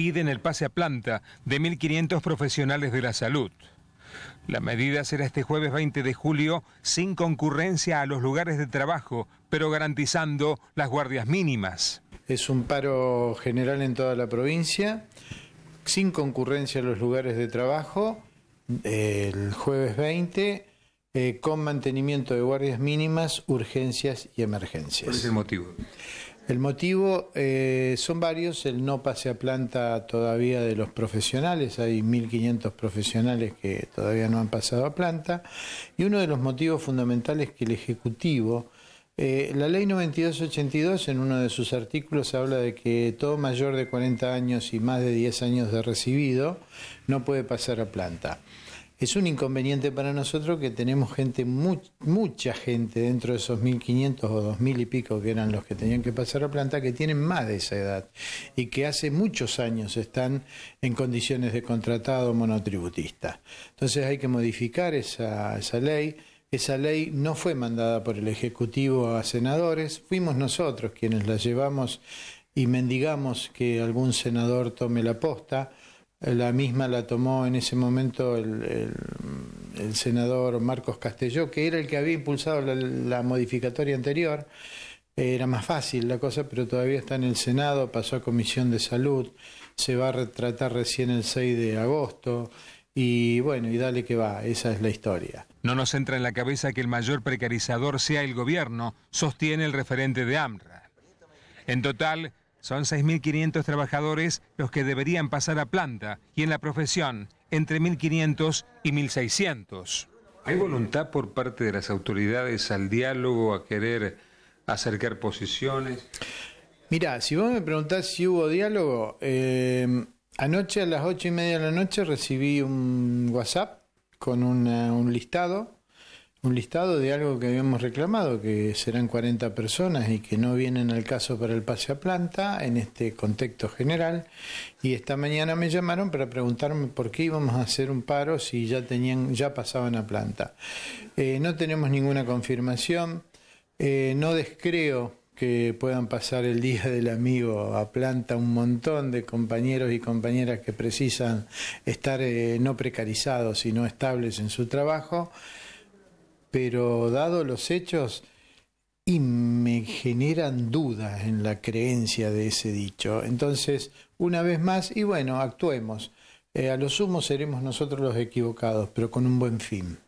piden el pase a planta de 1.500 profesionales de la salud. La medida será este jueves 20 de julio sin concurrencia a los lugares de trabajo, pero garantizando las guardias mínimas. Es un paro general en toda la provincia, sin concurrencia a los lugares de trabajo, el jueves 20, eh, con mantenimiento de guardias mínimas, urgencias y emergencias. es el motivo? El motivo eh, son varios, el no pase a planta todavía de los profesionales, hay 1.500 profesionales que todavía no han pasado a planta, y uno de los motivos fundamentales que el Ejecutivo, eh, la ley 9282 en uno de sus artículos habla de que todo mayor de 40 años y más de 10 años de recibido no puede pasar a planta. Es un inconveniente para nosotros que tenemos gente, mucha gente dentro de esos 1.500 o 2.000 y pico que eran los que tenían que pasar a planta, que tienen más de esa edad y que hace muchos años están en condiciones de contratado monotributista. Entonces hay que modificar esa, esa ley. Esa ley no fue mandada por el Ejecutivo a senadores, fuimos nosotros quienes la llevamos y mendigamos que algún senador tome la posta. La misma la tomó en ese momento el, senador Marcos Castelló, que era el que había impulsado la, modificatoria anterior. Era más fácil la cosa, pero todavía está en el Senado, pasó a Comisión de Salud, se va a retratar recién el 6 de agosto. Y bueno, y dale que va, esa es la historia. No nos entra en la cabeza que el mayor precarizador sea el gobierno, sostiene el referente de AMRA. En total, son 6.500 trabajadores los que deberían pasar a planta y en la profesión entre 1.500 y 1.600. ¿Hay voluntad por parte de las autoridades al diálogo, a querer acercar posiciones? Mira, si vos me preguntás si hubo diálogo, eh, anoche a las ocho y media de la noche recibí un WhatsApp con un listado un listado de algo que habíamos reclamado, que serán 40 personas y que no vienen al caso para el pase a planta en este contexto general. Y esta mañana me llamaron para preguntarme por qué íbamos a hacer un paro si ya tenían, ya pasaban a planta. Eh, no tenemos ninguna confirmación. Eh, no descreo que puedan pasar el Día del Amigo a planta un montón de compañeros y compañeras que precisan estar eh, no precarizados, sino estables en su trabajo pero dado los hechos, y me generan dudas en la creencia de ese dicho. Entonces, una vez más, y bueno, actuemos. Eh, a lo sumo seremos nosotros los equivocados, pero con un buen fin.